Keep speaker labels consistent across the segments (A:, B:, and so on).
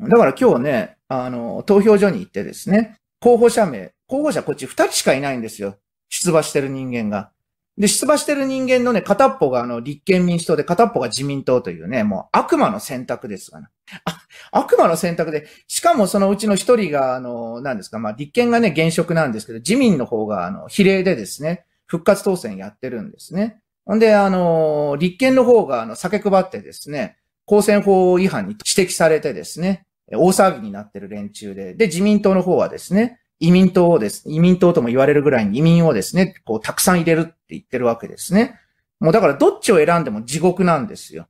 A: だから今日ね、あの、投票所に行ってですね、候補者名、候補者こっち2人しかいないんですよ。出馬してる人間が。で、出馬してる人間のね、片っぽがあの、立憲民主党で片っぽが自民党というね、もう悪魔の選択ですがね。あ、悪魔の選択で、しかもそのうちの一人が、あの、何ですか、まあ、立憲がね、現職なんですけど、自民の方が、あの、比例でですね、復活当選やってるんですね。んで、あの、立憲の方が、あの、酒配ってですね、公選法違反に指摘されてですね、大騒ぎになってる連中で、で、自民党の方はですね、移民党をです、移民党とも言われるぐらいに移民をですね、こう、たくさん入れるって言ってるわけですね。もうだからどっちを選んでも地獄なんですよ。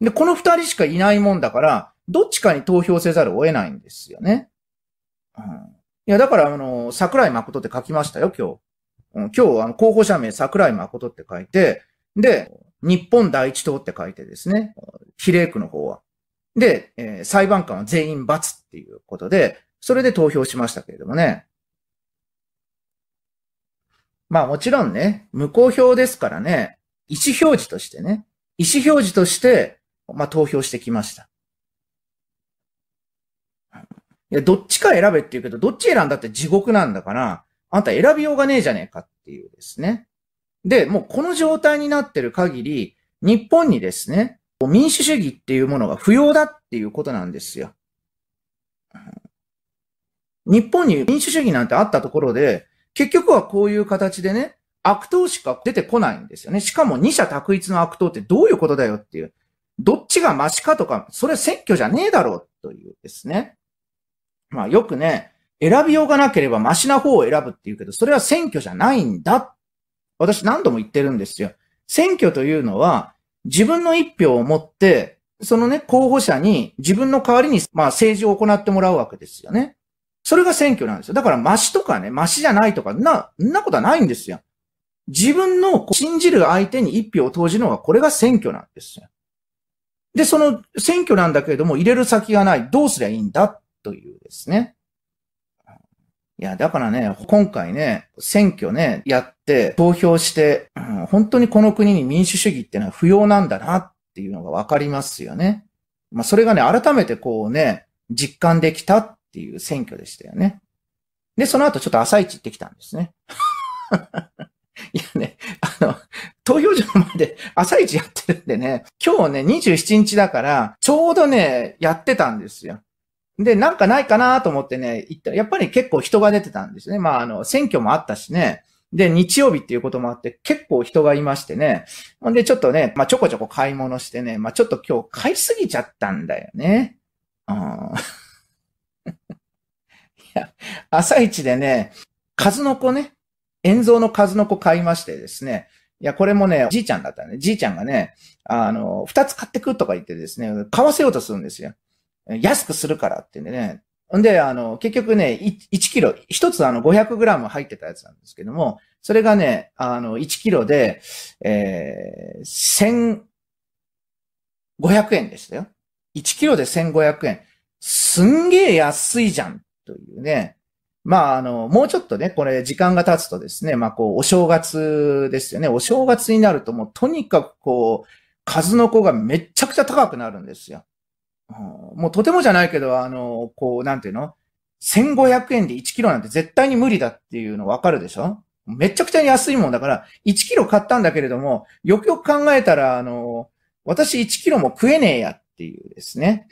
A: で、この二人しかいないもんだから、どっちかに投票せざるを得ないんですよね。うん、いや、だから、あの、桜井誠って書きましたよ、今日。うん、今日、あの、候補者名桜井誠って書いて、で、日本第一党って書いてですね、比例区の方は。で、えー、裁判官は全員罰っていうことで、それで投票しましたけれどもね。まあもちろんね、無効票ですからね、意思表示としてね、意思表示として、まあ投票してきました。いや、どっちか選べって言うけど、どっち選んだって地獄なんだから、あんた選びようがねえじゃねえかっていうですね。で、もうこの状態になってる限り、日本にですね、民主主義っていうものが不要だっていうことなんですよ。日本に民主主義なんてあったところで、結局はこういう形でね、悪党しか出てこないんですよね。しかも二者択一の悪党ってどういうことだよっていう。どっちがマシかとか、それ選挙じゃねえだろうというですね。まあよくね、選びようがなければマシな方を選ぶっていうけど、それは選挙じゃないんだ。私何度も言ってるんですよ。選挙というのは、自分の一票を持って、そのね、候補者に自分の代わりに、まあ政治を行ってもらうわけですよね。それが選挙なんですよ。だから、マシとかね、マシじゃないとか、な、んなことはないんですよ。自分の信じる相手に一票を投じるのが、これが選挙なんですよ。で、その選挙なんだけれども、入れる先がない。どうすりゃいいんだというですね。いや、だからね、今回ね、選挙ね、やって、投票して、うん、本当にこの国に民主主義ってのは不要なんだなっていうのがわかりますよね。まあ、それがね、改めてこうね、実感できたっていう選挙でしたよね。で、その後ちょっと朝一行ってきたんですね。いやね、あの、投票所の前で朝一やってるんでね、今日ね、27日だから、ちょうどね、やってたんですよ。で、なんかないかなと思ってね、行ったら、やっぱり結構人が出てたんですね。まあ、あの、選挙もあったしね。で、日曜日っていうこともあって、結構人がいましてね。ほんで、ちょっとね、まあ、ちょこちょこ買い物してね、まあ、ちょっと今日買いすぎちゃったんだよね。うん。いや、朝一でね、数の子ね、円蔵の数の子買いましてですね。いや、これもね、じいちゃんだったね。じいちゃんがね、あの、二つ買ってくとか言ってですね、買わせようとするんですよ。安くするからってね。んで、あの、結局ね、1キロ、1つあの500グラム入ってたやつなんですけども、それがね、あの、1キロで、えー、1500円でしたよ。1キロで1500円。すんげえ安いじゃんというね。まあ、あの、もうちょっとね、これ時間が経つとですね、まあ、こう、お正月ですよね。お正月になるともうとにかくこう、数の子がめちゃくちゃ高くなるんですよ。もうとてもじゃないけど、あの、こう、なんていうの ?1500 円で1キロなんて絶対に無理だっていうのわかるでしょめちゃくちゃ安いもんだから、1キロ買ったんだけれども、よくよく考えたら、あの、私1キロも食えねえやっていうですね。